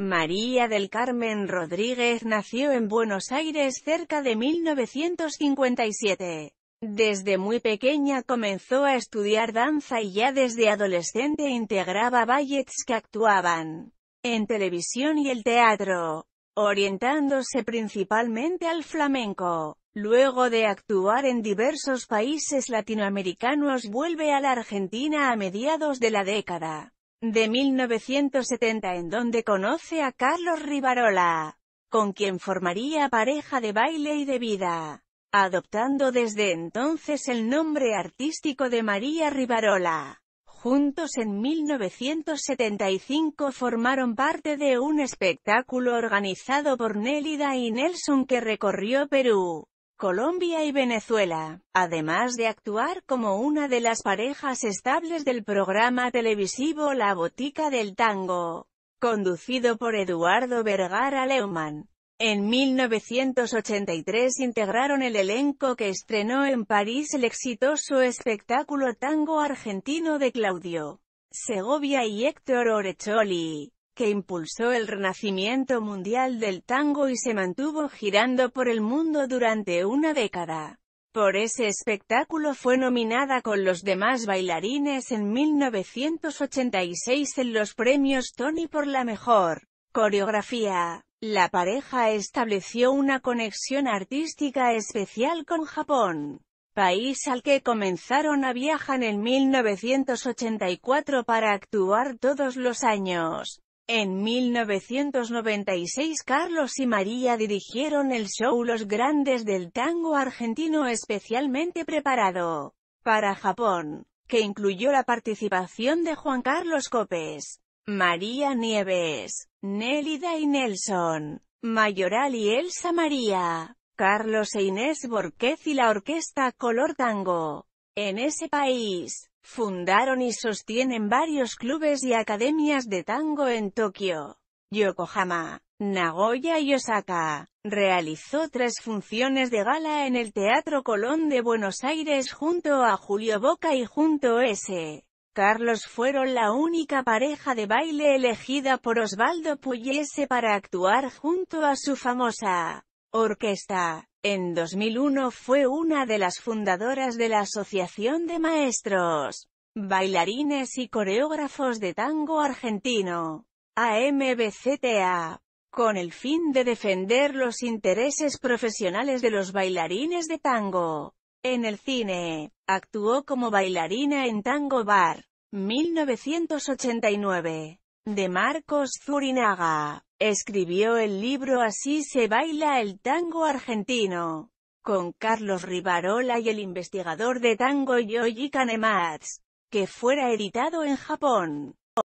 María del Carmen Rodríguez nació en Buenos Aires cerca de 1957. Desde muy pequeña comenzó a estudiar danza y ya desde adolescente integraba ballets que actuaban en televisión y el teatro, orientándose principalmente al flamenco. Luego de actuar en diversos países latinoamericanos vuelve a la Argentina a mediados de la década de 1970 en donde conoce a Carlos Rivarola, con quien formaría pareja de baile y de vida, adoptando desde entonces el nombre artístico de María Rivarola. Juntos en 1975 formaron parte de un espectáculo organizado por Nélida y Nelson que recorrió Perú, Colombia y Venezuela, además de actuar como una de las parejas estables del programa televisivo La Botica del Tango, conducido por Eduardo Vergara Leumann. En 1983 integraron el elenco que estrenó en París el exitoso espectáculo Tango Argentino de Claudio Segovia y Héctor Orecholi que impulsó el renacimiento mundial del tango y se mantuvo girando por el mundo durante una década. Por ese espectáculo fue nominada con los demás bailarines en 1986 en los premios Tony por la mejor coreografía. La pareja estableció una conexión artística especial con Japón, país al que comenzaron a viajar en 1984 para actuar todos los años. En 1996 Carlos y María dirigieron el show Los Grandes del Tango Argentino especialmente preparado para Japón, que incluyó la participación de Juan Carlos Copes, María Nieves, Nélida y Nelson, Mayoral y Elsa María, Carlos e Inés Borquez y la Orquesta Color Tango. En ese país, fundaron y sostienen varios clubes y academias de tango en Tokio, Yokohama, Nagoya y Osaka. Realizó tres funciones de gala en el Teatro Colón de Buenos Aires junto a Julio Boca y junto S. Carlos fueron la única pareja de baile elegida por Osvaldo Pugliese para actuar junto a su famosa orquesta. En 2001 fue una de las fundadoras de la Asociación de Maestros, Bailarines y Coreógrafos de Tango Argentino, AMBCTA, con el fin de defender los intereses profesionales de los bailarines de tango. En el cine, actuó como bailarina en Tango Bar, 1989, de Marcos Zurinaga. Escribió el libro Así se baila el tango argentino, con Carlos Rivarola y el investigador de tango Yoji Kanematsu, que fuera editado en Japón.